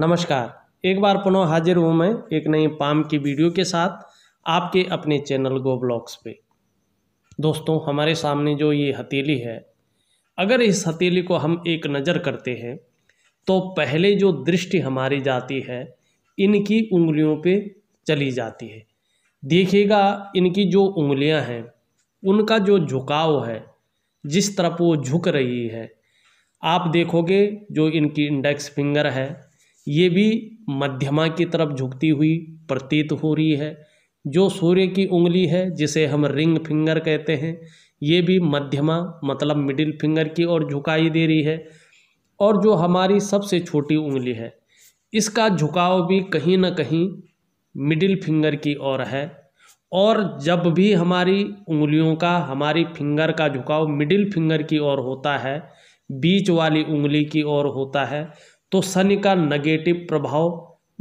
नमस्कार एक बार पुनः हाजिर हूँ मैं एक नई पाम की वीडियो के साथ आपके अपने चैनल गो ब्लॉग्स पे दोस्तों हमारे सामने जो ये हथेली है अगर इस हथेली को हम एक नज़र करते हैं तो पहले जो दृष्टि हमारी जाती है इनकी उंगलियों पे चली जाती है देखिएगा इनकी जो उंगलियां हैं उनका जो झुकाव है जिस तरफ वो झुक रही है आप देखोगे जो इनकी इंडेक्स फिंगर है ये भी मध्यमा की तरफ झुकती हुई प्रतीत हो रही है जो सूर्य की उंगली है जिसे हम रिंग फिंगर कहते हैं ये भी मध्यमा मतलब मिडिल फिंगर की ओर झुकाई दे रही है और जो हमारी सबसे छोटी उंगली है इसका झुकाव भी कहीं ना कहीं मिडिल फिंगर की ओर है और जब भी हमारी उंगलियों का हमारी फिंगर का झुकाव मिडिल फिंगर की ओर होता है बीच वाली उंगली की ओर होता है तो शनि का नेगेटिव प्रभाव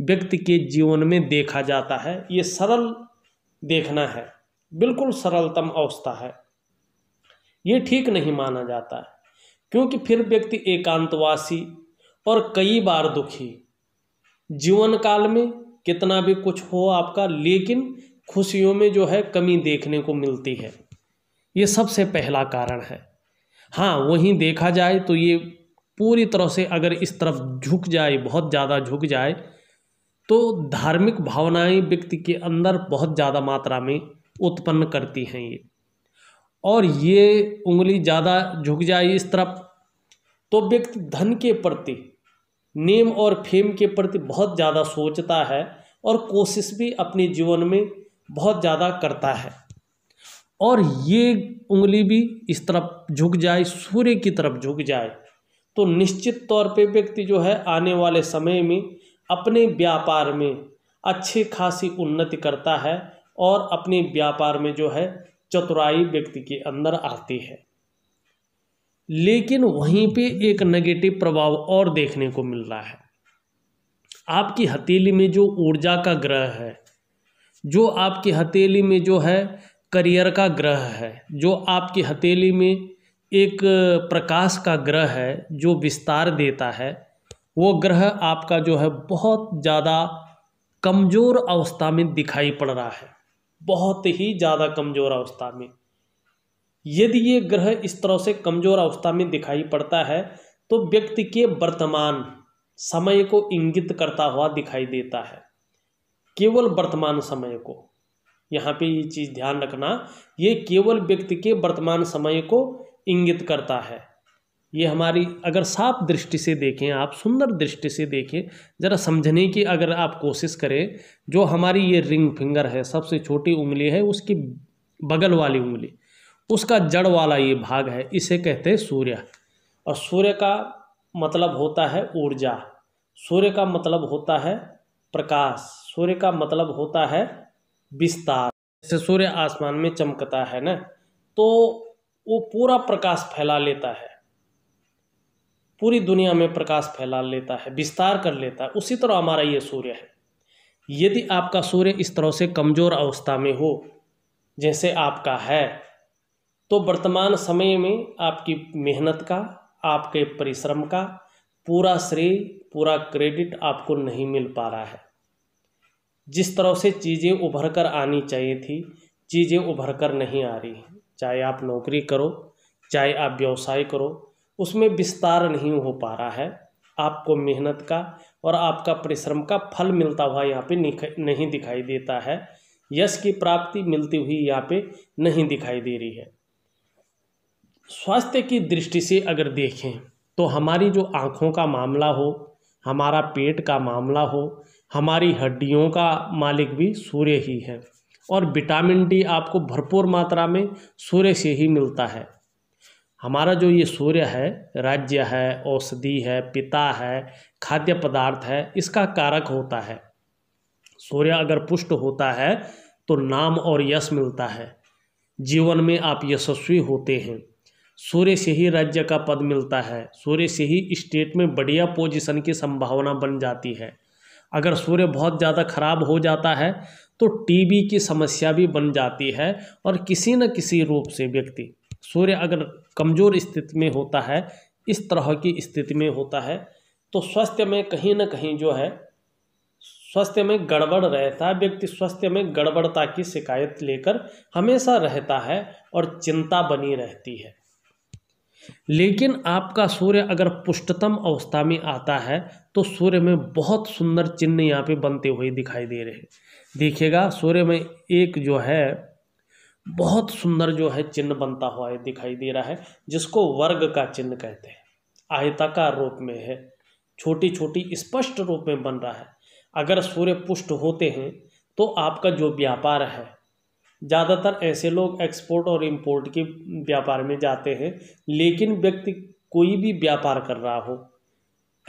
व्यक्ति के जीवन में देखा जाता है ये सरल देखना है बिल्कुल सरलतम अवस्था है ये ठीक नहीं माना जाता है क्योंकि फिर व्यक्ति एकांतवासी और कई बार दुखी जीवन काल में कितना भी कुछ हो आपका लेकिन खुशियों में जो है कमी देखने को मिलती है ये सबसे पहला कारण है हाँ वहीं देखा जाए तो ये पूरी तरह से अगर इस तरफ झुक जाए बहुत ज़्यादा झुक जाए तो धार्मिक भावनाएं व्यक्ति के अंदर बहुत ज़्यादा मात्रा में उत्पन्न करती हैं ये और ये उंगली ज़्यादा झुक जाए इस तरफ तो व्यक्ति धन के प्रति नेम और फेम के प्रति बहुत ज़्यादा सोचता है और कोशिश भी अपने जीवन में बहुत ज़्यादा करता है और ये उंगली भी इस तरफ झुक जाए सूर्य की तरफ झुक जाए तो निश्चित तौर पे व्यक्ति जो है आने वाले समय में अपने व्यापार में अच्छी खासी उन्नति करता है और अपने व्यापार में जो है चतुराई व्यक्ति के अंदर आती है लेकिन वहीं पे एक नेगेटिव प्रभाव और देखने को मिल रहा है आपकी हथेली में जो ऊर्जा का ग्रह है जो आपकी हथेली में जो है करियर का ग्रह है जो आपकी हथेली में एक प्रकाश का ग्रह है जो विस्तार देता है वो ग्रह आपका जो है बहुत ज़्यादा कमज़ोर अवस्था में दिखाई पड़ रहा है बहुत ही ज़्यादा कमज़ोर अवस्था में यदि ये ग्रह इस तरह से कमज़ोर अवस्था में दिखाई पड़ता है तो व्यक्ति के वर्तमान समय को इंगित करता हुआ दिखाई देता है केवल वर्तमान समय को यहाँ पे ये चीज़ ध्यान रखना ये केवल व्यक्ति के वर्तमान समय को इंगित करता है ये हमारी अगर साफ दृष्टि से देखें आप सुंदर दृष्टि से देखें ज़रा समझने की अगर आप कोशिश करें जो हमारी ये रिंग फिंगर है सबसे छोटी उंगली है उसकी बगल वाली उंगली उसका जड़ वाला ये भाग है इसे कहते हैं सूर्य और सूर्य का मतलब होता है ऊर्जा सूर्य का मतलब होता है प्रकाश सूर्य का मतलब होता है विस्तार जैसे सूर्य आसमान में चमकता है ना तो वो पूरा प्रकाश फैला लेता है पूरी दुनिया में प्रकाश फैला लेता है विस्तार कर लेता है उसी तरह हमारा ये सूर्य है यदि आपका सूर्य इस तरह से कमज़ोर अवस्था में हो जैसे आपका है तो वर्तमान समय में आपकी मेहनत का आपके परिश्रम का पूरा श्रेय पूरा क्रेडिट आपको नहीं मिल पा रहा है जिस तरह से चीज़ें उभर कर आनी चाहिए थी चीज़ें उभर कर नहीं आ रही हैं चाहे आप नौकरी करो चाहे आप व्यवसाय करो उसमें विस्तार नहीं हो पा रहा है आपको मेहनत का और आपका परिश्रम का फल मिलता हुआ यहाँ पे नहीं दिखाई देता है यश की प्राप्ति मिलती हुई यहाँ पे नहीं दिखाई दे रही है स्वास्थ्य की दृष्टि से अगर देखें तो हमारी जो आँखों का मामला हो हमारा पेट का मामला हो हमारी हड्डियों का मालिक भी सूर्य ही है और विटामिन डी आपको भरपूर मात्रा में सूर्य से ही मिलता है हमारा जो ये सूर्य है राज्य है औषधि है पिता है खाद्य पदार्थ है इसका कारक होता है सूर्य अगर पुष्ट होता है तो नाम और यश मिलता है जीवन में आप यशस्वी होते हैं सूर्य से ही राज्य का पद मिलता है सूर्य से ही स्टेट में बढ़िया पोजीशन की संभावना बन जाती है अगर सूर्य बहुत ज़्यादा खराब हो जाता है तो टीबी की समस्या भी बन जाती है और किसी न किसी रूप से व्यक्ति सूर्य अगर कमज़ोर स्थिति में होता है इस तरह की स्थिति में होता है तो स्वास्थ्य में कहीं ना कहीं जो है स्वास्थ्य में गड़बड़ रहता है व्यक्ति स्वास्थ्य में गड़बड़ता की शिकायत लेकर हमेशा रहता है और चिंता बनी रहती है लेकिन आपका सूर्य अगर पुष्टतम अवस्था में आता है तो सूर्य में बहुत सुंदर चिन्ह यहाँ पे बनते हुए दिखाई दे रहे हैं देखिएगा सूर्य में एक जो है बहुत सुंदर जो है चिन्ह बनता हुआ है दिखाई दे रहा है जिसको वर्ग का चिन्ह कहते हैं आयताकार रूप में है छोटी छोटी स्पष्ट रूप में बन रहा है अगर सूर्य पुष्ट होते हैं तो आपका जो व्यापार है ज़्यादातर ऐसे लोग एक्सपोर्ट और इम्पोर्ट के व्यापार में जाते हैं लेकिन व्यक्ति कोई भी व्यापार कर रहा हो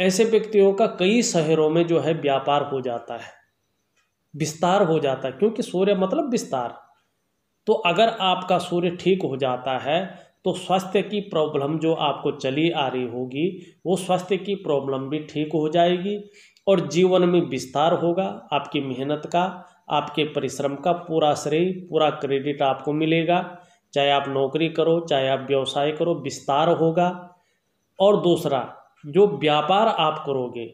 ऐसे व्यक्तियों का कई शहरों में जो है व्यापार हो जाता है विस्तार हो जाता है क्योंकि सूर्य मतलब विस्तार तो अगर आपका सूर्य ठीक हो जाता है तो स्वास्थ्य की प्रॉब्लम जो आपको चली आ रही होगी वो स्वास्थ्य की प्रॉब्लम भी ठीक हो जाएगी और जीवन में विस्तार होगा आपकी मेहनत का आपके परिश्रम का पूरा श्रेय पूरा क्रेडिट आपको मिलेगा चाहे आप नौकरी करो चाहे आप व्यवसाय करो विस्तार होगा और दूसरा जो व्यापार आप करोगे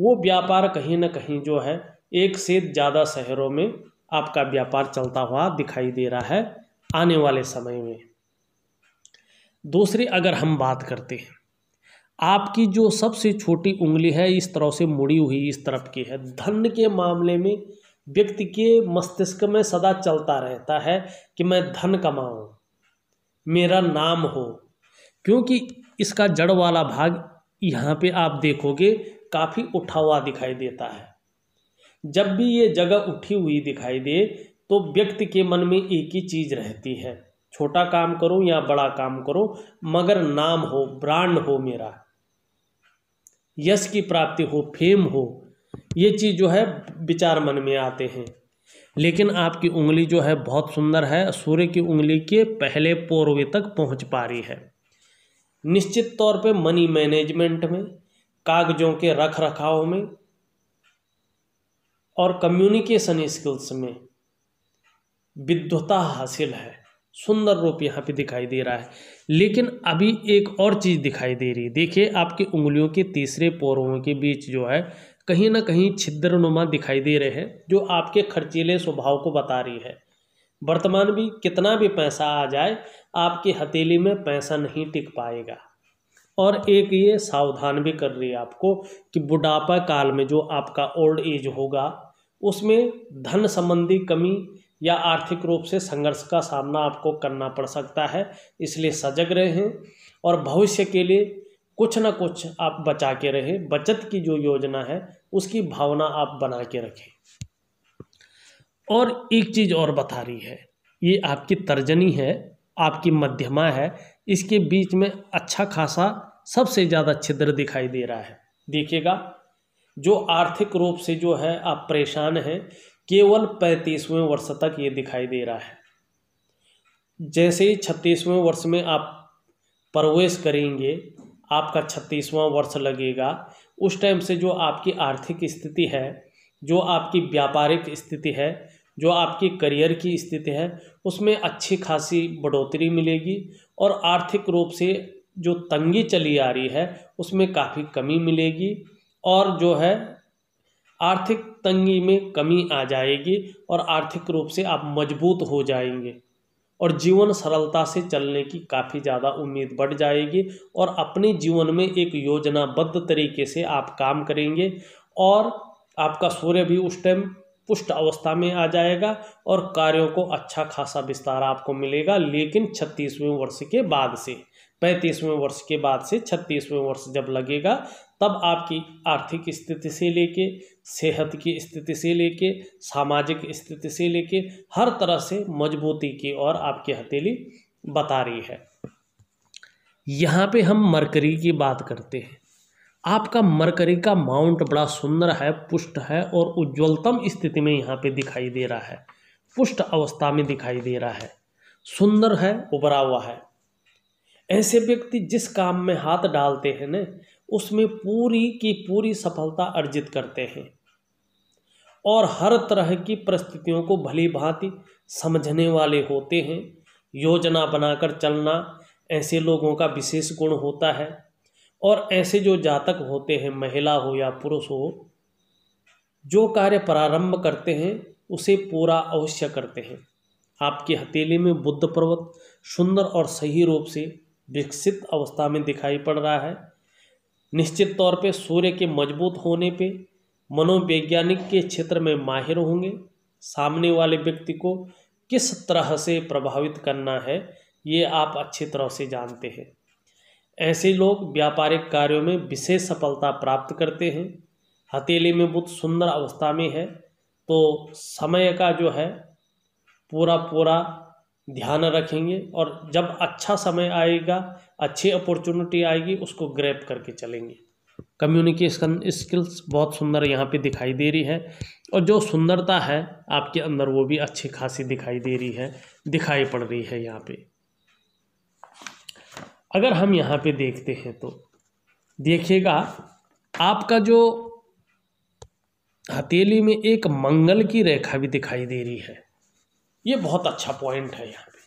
वो व्यापार कहीं ना कहीं जो है एक से ज़्यादा शहरों में आपका व्यापार चलता हुआ दिखाई दे रहा है आने वाले समय में दूसरी अगर हम बात करते हैं आपकी जो सबसे छोटी उंगली है इस तरह से मुड़ी हुई इस तरफ की है धन के मामले में व्यक्ति के मस्तिष्क में सदा चलता रहता है कि मैं धन कमाऊं मेरा नाम हो क्योंकि इसका जड़ वाला भाग यहाँ पे आप देखोगे काफ़ी उठा हुआ दिखाई देता है जब भी ये जगह उठी हुई दिखाई दे तो व्यक्ति के मन में एक ही चीज़ रहती है छोटा काम करो या बड़ा काम करो मगर नाम हो ब्रांड हो मेरा यश की प्राप्ति हो फेम हो ये चीज़ जो है विचार मन में आते हैं लेकिन आपकी उंगली जो है बहुत सुंदर है सूर्य की उंगली के पहले पौर्वे तक पहुंच पा रही है निश्चित तौर पे मनी मैनेजमेंट में कागजों के रख रखाव में और कम्युनिकेशन स्किल्स में विद्वता हासिल है सुंदर रूप यहाँ पे दिखाई दे रहा है लेकिन अभी एक और चीज़ दिखाई दे रही है देखिए आपकी उंगलियों के तीसरे पोरों के बीच जो है कहीं ना कहीं छिद्रनुमा दिखाई दे रहे हैं जो आपके खर्चीले स्वभाव को बता रही है वर्तमान भी कितना भी पैसा आ जाए आपकी हथेली में पैसा नहीं टिक पाएगा और एक ये सावधान भी कर रही है आपको कि बुढ़ापा काल में जो आपका ओल्ड एज होगा उसमें धन संबंधी कमी या आर्थिक रूप से संघर्ष का सामना आपको करना पड़ सकता है इसलिए सजग रहें और भविष्य के लिए कुछ ना कुछ आप बचा के रहें बचत की जो योजना है उसकी भावना आप बना के रखें और एक चीज़ और बता रही है ये आपकी तर्जनी है आपकी मध्यमा है इसके बीच में अच्छा खासा सबसे ज़्यादा छिद्र दिखाई दे रहा है देखिएगा जो आर्थिक रूप से जो है आप परेशान हैं केवल पैंतीसवें वर्ष तक ये दिखाई दे रहा है जैसे ही छत्तीसवें वर्ष में आप प्रवेश करेंगे आपका छत्तीसवां वर्ष लगेगा उस टाइम से जो आपकी आर्थिक स्थिति है जो आपकी व्यापारिक स्थिति है जो आपकी करियर की स्थिति है उसमें अच्छी खासी बढ़ोतरी मिलेगी और आर्थिक रूप से जो तंगी चली आ रही है उसमें काफ़ी कमी मिलेगी और जो है आर्थिक तंगी में कमी आ जाएगी और आर्थिक रूप से आप मजबूत हो जाएंगे और जीवन सरलता से चलने की काफ़ी ज़्यादा उम्मीद बढ़ जाएगी और अपने जीवन में एक योजनाबद्ध तरीके से आप काम करेंगे और आपका सूर्य भी उस टाइम पुष्ट अवस्था में आ जाएगा और कार्यों को अच्छा खासा विस्तार आपको मिलेगा लेकिन छत्तीसवें वर्ष के बाद से पैंतीसवें वर्ष के बाद से छत्तीसवें वर्ष जब लगेगा तब आपकी आर्थिक स्थिति से लेके सेहत की स्थिति से लेके सामाजिक स्थिति से लेके हर तरह से मजबूती की और आपकी हथेली बता रही है यहाँ पे हम मरकरी की बात करते हैं आपका मरकरी का माउंट बड़ा सुंदर है पुष्ट है और उज्ज्वलतम स्थिति में यहाँ पे दिखाई दे रहा है पुष्ट अवस्था में दिखाई दे रहा है सुंदर है उभरा हुआ है ऐसे व्यक्ति जिस काम में हाथ डालते हैं ना उसमें पूरी की पूरी सफलता अर्जित करते हैं और हर तरह की परिस्थितियों को भली भांति समझने वाले होते हैं योजना बनाकर चलना ऐसे लोगों का विशेष गुण होता है और ऐसे जो जातक होते हैं महिला हो या पुरुष हो जो कार्य प्रारंभ करते हैं उसे पूरा अवश्य करते हैं आपकी हथेली में बुद्ध पर्वत सुंदर और सही रूप से विकसित अवस्था में दिखाई पड़ रहा है निश्चित तौर पे सूर्य के मजबूत होने पे मनोवैज्ञानिक के क्षेत्र में माहिर होंगे सामने वाले व्यक्ति को किस तरह से प्रभावित करना है ये आप अच्छी तरह से जानते हैं ऐसे लोग व्यापारिक कार्यों में विशेष सफलता प्राप्त करते हैं हथेली में बहुत सुंदर अवस्था में है तो समय का जो है पूरा पूरा ध्यान रखेंगे और जब अच्छा समय आएगा अच्छी अपॉर्चुनिटी आएगी उसको ग्रैप करके चलेंगे कम्युनिकेशन स्किल्स बहुत सुंदर यहाँ पे दिखाई दे रही है और जो सुंदरता है आपके अंदर वो भी अच्छी खासी दिखाई दे रही है दिखाई पड़ रही है यहाँ पे अगर हम यहाँ पे देखते हैं तो देखिएगा आपका जो हथेली में एक मंगल की रेखा भी दिखाई दे रही है ये बहुत अच्छा पॉइंट है यहाँ पे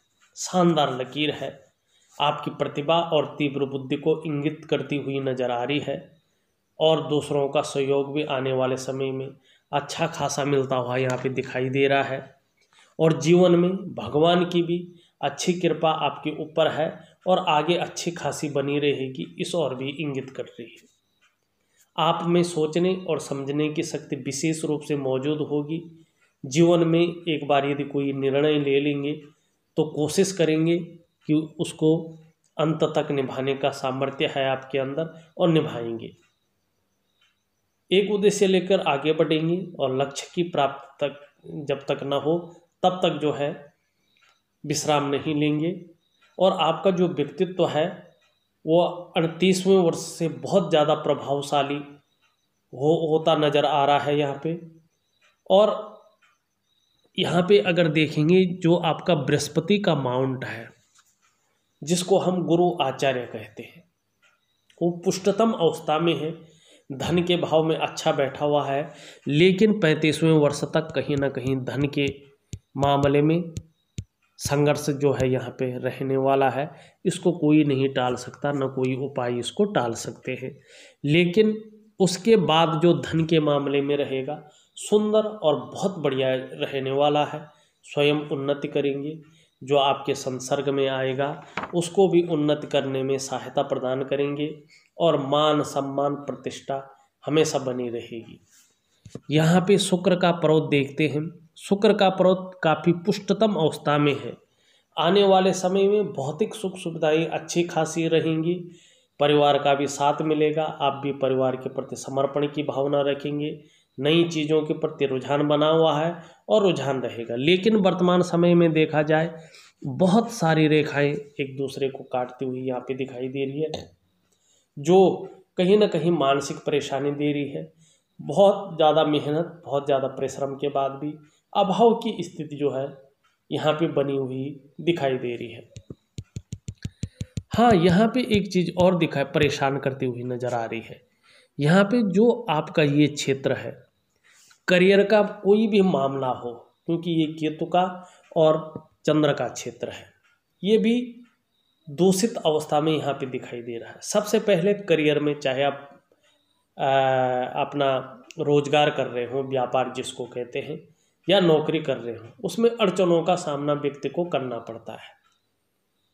शानदार लकीर है आपकी प्रतिभा और तीव्र बुद्धि को इंगित करती हुई नजर आ रही है और दूसरों का सहयोग भी आने वाले समय में अच्छा खासा मिलता हुआ यहाँ पे दिखाई दे रहा है और जीवन में भगवान की भी अच्छी कृपा आपके ऊपर है और आगे अच्छी खासी बनी रहेगी इस और भी इंगित कर रही है आप में सोचने और समझने की शक्ति विशेष रूप से मौजूद होगी जीवन में एक बार यदि कोई निर्णय ले लेंगे तो कोशिश करेंगे कि उसको अंत तक निभाने का सामर्थ्य है आपके अंदर और निभाएंगे एक उद्देश्य लेकर आगे बढ़ेंगे और लक्ष्य की प्राप्ति तक जब तक ना हो तब तक जो है विश्राम नहीं लेंगे और आपका जो व्यक्तित्व तो है वो अड़तीसवें वर्ष से बहुत ज़्यादा प्रभावशाली हो होता नज़र आ रहा है यहाँ पे और यहाँ पे अगर देखेंगे जो आपका बृहस्पति का माउंट है जिसको हम गुरु आचार्य कहते हैं वो पुष्टतम अवस्था में है धन के भाव में अच्छा बैठा हुआ है लेकिन पैंतीसवें वर्ष तक कहीं ना कहीं धन के मामले में संघर्ष जो है यहाँ पे रहने वाला है इसको कोई नहीं टाल सकता ना कोई उपाय इसको टाल सकते हैं लेकिन उसके बाद जो धन के मामले में रहेगा सुंदर और बहुत बढ़िया रहने वाला है स्वयं उन्नति करेंगे जो आपके संसर्ग में आएगा उसको भी उन्नत करने में सहायता प्रदान करेंगे और मान सम्मान प्रतिष्ठा हमेशा बनी रहेगी यहाँ पे शुक्र का पर्वत देखते हैं शुक्र का पर्वत काफ़ी पुष्टतम अवस्था में है आने वाले समय में भौतिक सुख सुविधाएँ अच्छी खासी रहेंगी परिवार का भी साथ मिलेगा आप भी परिवार के प्रति समर्पण की भावना रखेंगे नई चीज़ों के प्रति रुझान बना हुआ है और रुझान रहेगा लेकिन वर्तमान समय में देखा जाए बहुत सारी रेखाएं एक दूसरे को काटती हुई यहाँ पे दिखाई दे रही है जो कहीं ना कहीं मानसिक परेशानी दे रही है बहुत ज़्यादा मेहनत बहुत ज़्यादा परिश्रम के बाद भी अभाव की स्थिति जो है यहाँ पे बनी हुई दिखाई दे रही है हाँ यहाँ पे एक चीज़ और दिखाई परेशान करती हुई नज़र आ रही है यहाँ पे जो आपका ये क्षेत्र है करियर का कोई भी मामला हो क्योंकि ये केतु का और चंद्र का क्षेत्र है ये भी दूषित अवस्था में यहाँ पे दिखाई दे रहा है सबसे पहले करियर में चाहे आप आ, अपना रोजगार कर रहे हो व्यापार जिसको कहते हैं या नौकरी कर रहे हो उसमें अड़चनों का सामना व्यक्ति को करना पड़ता है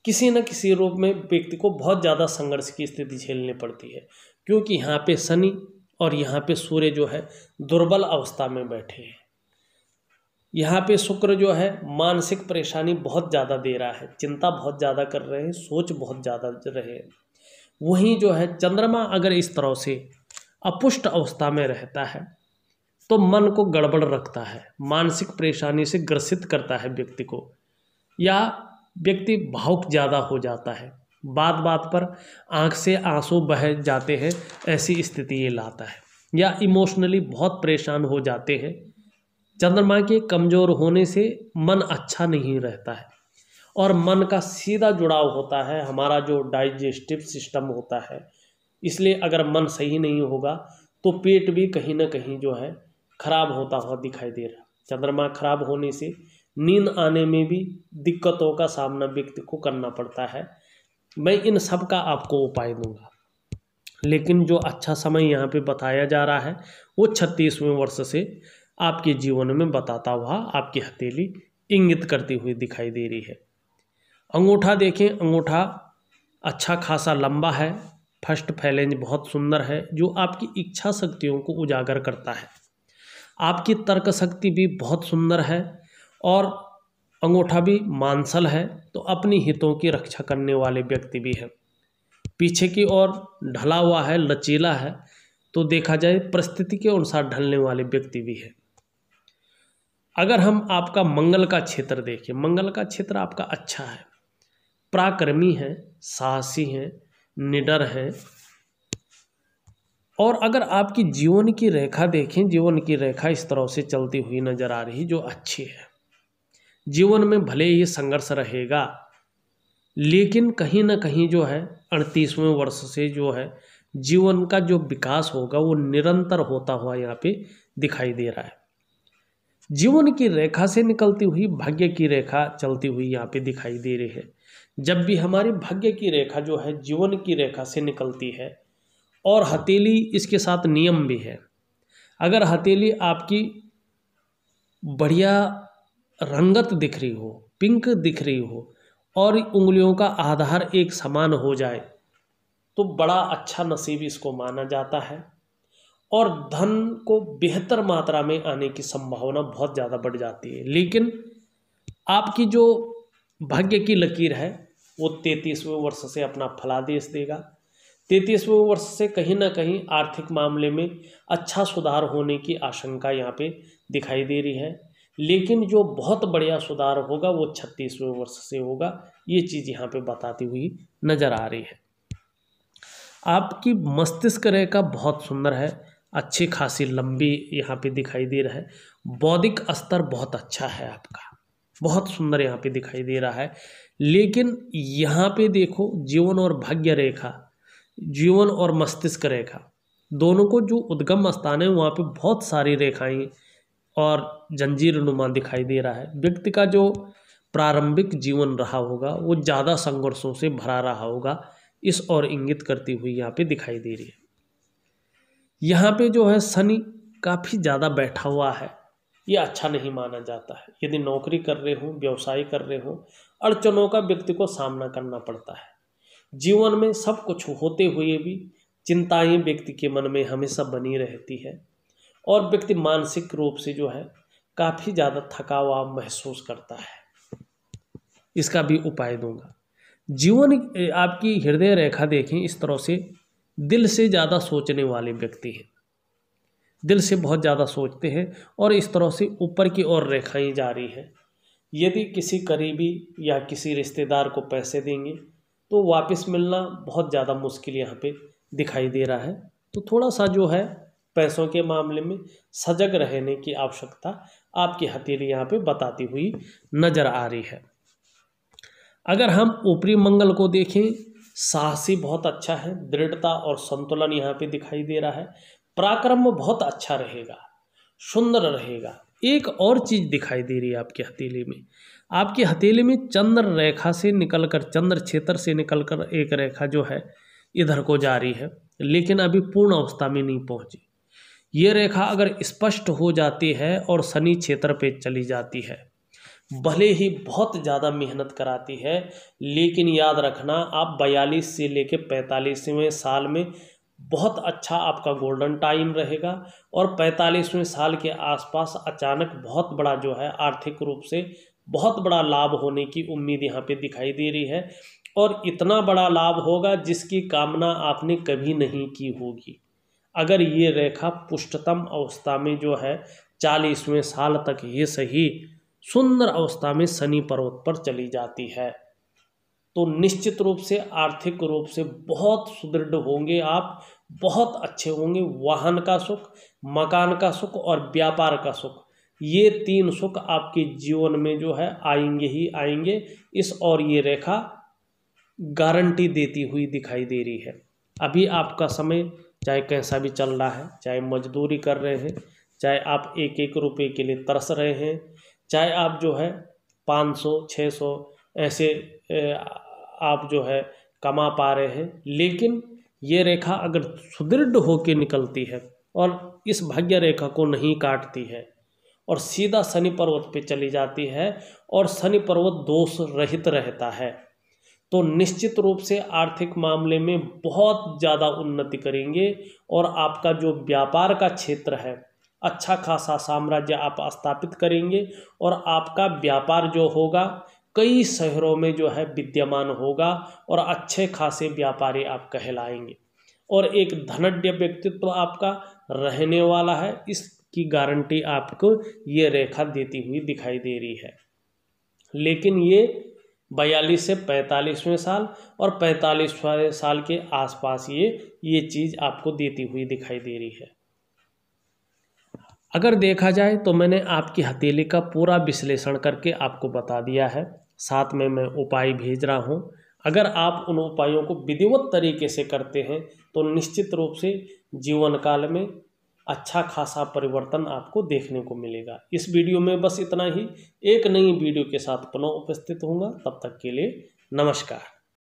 किसी न किसी रूप में व्यक्ति को बहुत ज़्यादा संघर्ष की स्थिति झेलनी पड़ती है क्योंकि यहाँ पे शनि और यहाँ पे सूर्य जो है दुर्बल अवस्था में बैठे हैं यहाँ पे शुक्र जो है मानसिक परेशानी बहुत ज़्यादा दे रहा है चिंता बहुत ज़्यादा कर रहे हैं सोच बहुत ज़्यादा रहे हैं वहीं जो है चंद्रमा अगर इस तरह से अपुष्ट अवस्था में रहता है तो मन को गड़बड़ रखता है मानसिक परेशानी से ग्रसित करता है व्यक्ति को या व्यक्ति भावुक ज़्यादा हो जाता है बात बात पर आंख से आंसू बह जाते हैं ऐसी स्थिति ये लाता है या इमोशनली बहुत परेशान हो जाते हैं चंद्रमा के कमज़ोर होने से मन अच्छा नहीं रहता है और मन का सीधा जुड़ाव होता है हमारा जो डाइजेस्टिव सिस्टम होता है इसलिए अगर मन सही नहीं होगा तो पेट भी कहीं ना कहीं जो है खराब होता हुआ दिखाई दे रहा चंद्रमा खराब होने से नींद आने में भी दिक्कतों का सामना व्यक्ति को करना पड़ता है मैं इन सब का आपको उपाय दूंगा लेकिन जो अच्छा समय यहाँ पे बताया जा रहा है वो छत्तीसवें वर्ष से आपके जीवन में बताता हुआ आपकी हथेली इंगित करती हुई दिखाई दे रही है अंगूठा देखें अंगूठा अच्छा खासा लंबा है फर्स्ट फैलेंज बहुत सुंदर है जो आपकी इच्छा शक्तियों को उजागर करता है आपकी तर्क शक्ति भी बहुत सुंदर है और अंगूठा भी मांसल है तो अपनी हितों की रक्षा करने वाले व्यक्ति भी है पीछे की ओर ढला हुआ है लचीला है तो देखा जाए परिस्थिति के अनुसार ढलने वाले व्यक्ति भी है अगर हम आपका मंगल का क्षेत्र देखें मंगल का क्षेत्र आपका अच्छा है पराक्रमी है साहसी है निडर है और अगर आपकी जीवन की रेखा देखें जीवन की रेखा इस तरह से चलती हुई नजर आ रही जो अच्छी है जीवन में भले ही संघर्ष रहेगा लेकिन कहीं ना कहीं जो है अड़तीसवें वर्ष से जो है जीवन का जो विकास होगा वो निरंतर होता हुआ यहाँ पे दिखाई दे रहा है जीवन की रेखा से निकलती हुई भाग्य की रेखा चलती हुई यहाँ पे दिखाई दे रही है जब भी हमारी भाग्य की रेखा जो है जीवन की रेखा से निकलती है और हथेली इसके साथ नियम भी है अगर हथेली आपकी बढ़िया रंगत दिख रही हो पिंक दिख रही हो और उंगलियों का आधार एक समान हो जाए तो बड़ा अच्छा नसीब इसको माना जाता है और धन को बेहतर मात्रा में आने की संभावना बहुत ज़्यादा बढ़ जाती है लेकिन आपकी जो भाग्य की लकीर है वो तैतीसवें वर्ष से अपना फलादेश देगा तैतीसवें वर्ष से कहीं ना कहीं आर्थिक मामले में अच्छा सुधार होने की आशंका यहाँ पे दिखाई दे रही है लेकिन जो बहुत बढ़िया सुधार होगा वो छत्तीसवें वर्ष से होगा ये चीज़ यहाँ पे बताती हुई नज़र आ रही है आपकी मस्तिष्क रेखा बहुत सुंदर है अच्छी खासी लंबी यहाँ पे दिखाई दे रहा है बौद्धिक स्तर बहुत अच्छा है आपका बहुत सुंदर यहाँ पे दिखाई दे रहा है लेकिन यहाँ पे देखो जीवन और भाग्य रेखा जीवन और मस्तिष्क रेखा दोनों को जो उद्गम स्थान है वहाँ पे बहुत सारी रेखाएं और जंजीर नुमा दिखाई दे रहा है व्यक्ति का जो प्रारंभिक जीवन रहा होगा वो ज़्यादा संघर्षों से भरा रहा होगा इस और इंगित करती हुई यहाँ पे दिखाई दे रही है यहाँ पे जो है शनि काफ़ी ज़्यादा बैठा हुआ है ये अच्छा नहीं माना जाता है यदि नौकरी कर रहे हों व्यवसाय कर रहे हों अड़चनों का व्यक्ति को सामना करना पड़ता है जीवन में सब कुछ होते हुए भी चिंताएं व्यक्ति के मन में हमेशा बनी रहती है और व्यक्ति मानसिक रूप से जो है काफ़ी ज़्यादा थकावा महसूस करता है इसका भी उपाय दूंगा जीवन आपकी हृदय रेखा देखें इस तरह से दिल से ज़्यादा सोचने वाले व्यक्ति हैं दिल से बहुत ज़्यादा सोचते हैं और इस तरह से ऊपर की ओर रेखाएं जा रही हैं यदि किसी करीबी या किसी रिश्तेदार को पैसे देंगे तो वापस मिलना बहुत ज़्यादा मुश्किल यहाँ पे दिखाई दे रहा है तो थोड़ा सा जो है पैसों के मामले में सजग रहने की आवश्यकता आपकी हथेली यहाँ पे बताती हुई नजर आ रही है अगर हम ऊपरी मंगल को देखें साहसी बहुत अच्छा है दृढ़ता और संतुलन यहाँ पे दिखाई दे रहा है पराक्रम बहुत अच्छा रहेगा सुंदर रहेगा एक और चीज दिखाई दे रही है आपकी हथेली में आपकी हथेली में चंद्र रेखा से निकलकर चंद्र क्षेत्र से निकलकर एक रेखा जो है इधर को जा रही है लेकिन अभी पूर्ण अवस्था में नहीं पहुंची ये रेखा अगर स्पष्ट हो जाती है और शनि क्षेत्र पे चली जाती है भले ही बहुत ज़्यादा मेहनत कराती है लेकिन याद रखना आप बयालीस से लेके पैंतालीसवें साल में बहुत अच्छा आपका गोल्डन टाइम रहेगा और पैंतालीसवें साल के आसपास अचानक बहुत बड़ा जो है आर्थिक रूप से बहुत बड़ा लाभ होने की उम्मीद यहाँ पे दिखाई दे रही है और इतना बड़ा लाभ होगा जिसकी कामना आपने कभी नहीं की होगी अगर ये रेखा पुष्टतम अवस्था में जो है चालीसवें साल तक ये सही सुंदर अवस्था में शनि पर्वत पर चली जाती है तो निश्चित रूप से आर्थिक रूप से बहुत सुदृढ़ होंगे आप बहुत अच्छे होंगे वाहन का सुख मकान का सुख और व्यापार का सुख ये तीन सुख आपके जीवन में जो है आएंगे ही आएंगे इस और ये रेखा गारंटी देती हुई दिखाई दे रही है अभी आपका समय चाहे कैसा भी चल रहा है चाहे मजदूरी कर रहे हैं चाहे आप एक एक रुपए के लिए तरस रहे हैं चाहे आप जो है पाँच सौ छः सौ ऐसे आप जो है कमा पा रहे हैं लेकिन ये रेखा अगर सुदृढ़ होकर निकलती है और इस भाग्य रेखा को नहीं काटती है और सीधा शनि पर्वत पे चली जाती है और शनि पर्वत दोष रहित रहता है तो निश्चित रूप से आर्थिक मामले में बहुत ज़्यादा उन्नति करेंगे और आपका जो व्यापार का क्षेत्र है अच्छा खासा साम्राज्य आप स्थापित करेंगे और आपका व्यापार जो होगा कई शहरों में जो है विद्यमान होगा और अच्छे खासे व्यापारी आप कहलाएंगे और एक धनड्य व्यक्तित्व तो आपका रहने वाला है इसकी गारंटी आपको ये रेखा देती हुई दिखाई दे रही है लेकिन ये बयालीस से पैंतालीसवें साल और पैंतालीसवें साल के आसपास ये ये चीज़ आपको देती हुई दिखाई दे रही है अगर देखा जाए तो मैंने आपकी हथेली का पूरा विश्लेषण करके आपको बता दिया है साथ में मैं उपाय भेज रहा हूँ अगर आप उन उपायों को विधिवत तरीके से करते हैं तो निश्चित रूप से जीवन काल में अच्छा खासा परिवर्तन आपको देखने को मिलेगा इस वीडियो में बस इतना ही एक नई वीडियो के साथ पुनः उपस्थित होऊंगा तब तक के लिए नमस्कार